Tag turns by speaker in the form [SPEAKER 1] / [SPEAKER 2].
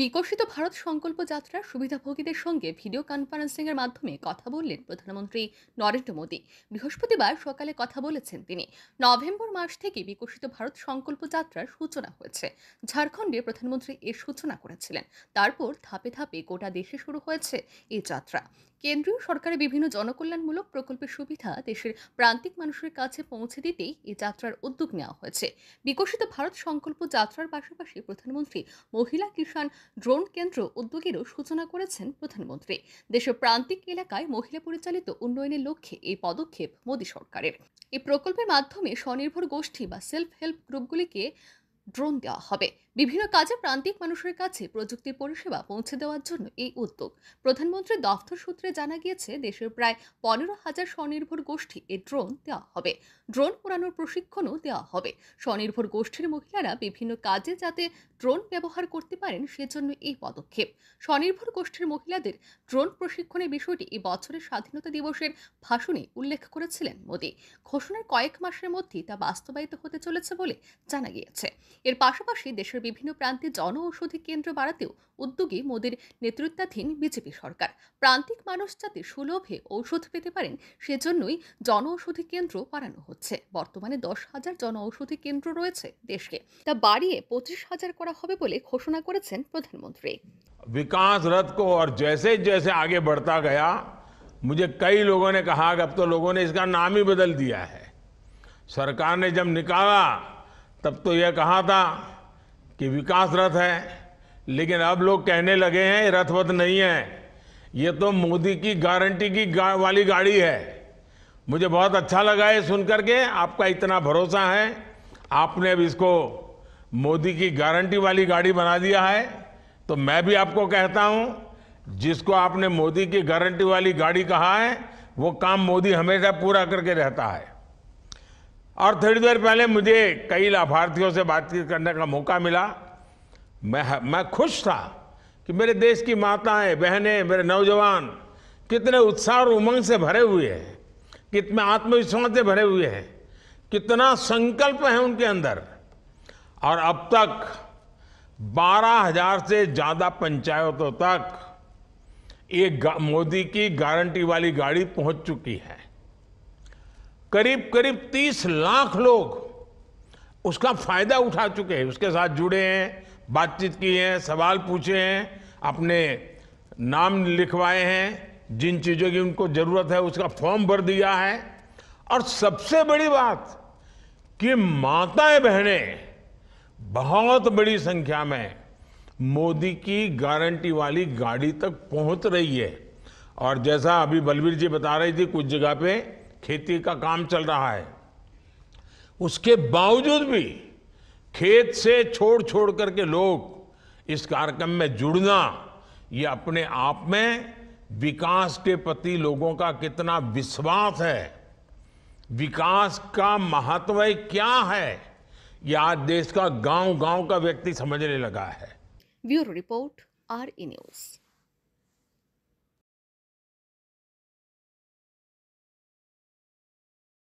[SPEAKER 1] বিকশিত ভারত সংকল্প যাত্রার সুবিধাভোগীদের সঙ্গে ভিডিও কনফারেন্সিংয়ের মাধ্যমে কথা বললেন প্রধানমন্ত্রী নরেন্দ্র মোদী বৃহস্পতিবার সকালে কথা বলেছেন তিনি নভেম্বর মাস থেকে বিকশিত ভারত সংকল্প যাত্রার সূচনা হয়েছে ঝাড়খণ্ডে প্রধানমন্ত্রী এর সূচনা করেছিলেন তারপর ধাপে ধাপে গোটা দেশে শুরু হয়েছে এই যাত্রা কেন্দ্রীয় সরকারের বিভিন্ন জনকল্যাণমূলক প্রকল্পের সুবিধা দেশের প্রান্তিক মানুষের কাছে পৌঁছে দিতেই এই যাত্রার উদ্যোগ নেওয়া হয়েছে বিকশিত ভারত সংকল্প যাত্রার পাশাপাশি প্রধানমন্ত্রী মহিলা কিষাণ ড্রোন কেন্দ্র উদ্যোগেরও সূচনা করেছেন প্রধানমন্ত্রী দেশের প্রান্তিক এলাকায় মহিলা পরিচালিত উন্নয়নের লক্ষ্যে এই পদক্ষেপ মোদী সরকারের এই প্রকল্পের মাধ্যমে স্বনির্ভর গোষ্ঠী বা সেলফ হেল্প গ্রুপগুলিকে ড্রোন দেওয়া হবে বিভিন্ন কাজে প্রান্তিক মানুষের কাছে প্রযুক্তির পরিষেবা পৌঁছে দেওয়ার জন্য এই উদ্যোগ প্রধানমন্ত্রীর দফতর সূত্রে জানা গিয়েছে দেশের প্রায় পনেরো হাজার স্বনির্ভর গোষ্ঠী এ ড্রোন দেওয়া হবে ড্রোন উড়ানোর প্রশিক্ষণও দেওয়া হবে স্বনির্ভর গোষ্ঠীর মহিলারা বিভিন্ন কাজে যাতে ড্রোন ব্যবহার করতে পারেন সেজন্য এই পদক্ষেপ স্বনির্ভর গোষ্ঠীর মহিলাদের ড্রোন প্রশিক্ষণের বিষয়টি এই বছরের স্বাধীনতা দিবসের ভাষণে উল্লেখ করেছিলেন মোদী ঘোষণার কয়েক মাসের মধ্যেই তা বাস্তবায়িত হতে চলেছে বলে জানা গিয়েছে এর পাশাপাশি দেশের বিভিন্ন প্রান্তে জন ঔষধি কেন্দ্র বাড়াতেও উদ্যোগী মোদীর নেতৃত্বাধীন বিজেপি সরকার প্রান্তিক মানুষ যাতে সুলভে ঔষধ পেতে পারেন সেজন্যই জন ঔষধি কেন্দ্র বাড়ানো হচ্ছে বর্তমানে দশ হাজার জন ঔষধি কেন্দ্র রয়েছে দেশকে তা বাড়িয়ে পঁচিশ হাজার করা হবে বলে ঘোষণা করেছেন প্রধানমন্ত্রী
[SPEAKER 2] বিকাশ রথ কো और জেসে जैसे आगे बढ़ता गया मुझे कई लोगों ने कहा कि अब तो लोगों ने इसका नाम तब तो यह कहा था कि विकास रथ है लेकिन अब लोग कहने लगे हैं रथवत नहीं है ये तो मोदी की गारंटी की गा, वाली गाड़ी है मुझे बहुत अच्छा लगा है सुनकर के आपका इतना भरोसा है आपने अब इसको मोदी की गारंटी वाली गाड़ी बना दिया है तो मैं भी आपको कहता हूं जिसको आपने मोदी की गारंटी वाली गाड़ी कहा है वो काम मोदी हमेशा पूरा करके रहता है और थोड़ी देर पहले मुझे कई लाभार्थियों से बातचीत करने का मौका मिला मैं मैं खुश था कि मेरे देश की माताएं बहनें मेरे नौजवान कितने उत्साह और उमंग से भरे हुए हैं कितने आत्मविश्वास से भरे हुए हैं कितना संकल्प है उनके अंदर और अब तक बारह हजार से ज़्यादा पंचायतों तक ये मोदी की गारंटी वाली गाड़ी पहुंच चुकी है करीब करीब तीस लाख लोग उसका फायदा उठा चुके हैं उसके साथ जुड़े हैं बातचीत की है सवाल पूछे हैं अपने नाम लिखवाए हैं जिन चीज़ों की उनको ज़रूरत है उसका फॉर्म भर दिया है और सबसे बड़ी बात कि माताएं बहनें बहुत बड़ी संख्या में मोदी की गारंटी वाली गाड़ी तक पहुंच रही है और जैसा अभी बलवीर जी बता रही थी कुछ जगह पे खेती का काम चल रहा है उसके बावजूद भी खेत से छोड़ छोड़ करके लोग इस कार्यक्रम में जुड़ना ये अपने आप में विकास के प्रति लोगों का कितना विश्वास है विकास का महत्व क्या है यह आज देश का गांव गांव का व्यक्ति समझने लगा है
[SPEAKER 1] bureau report R E news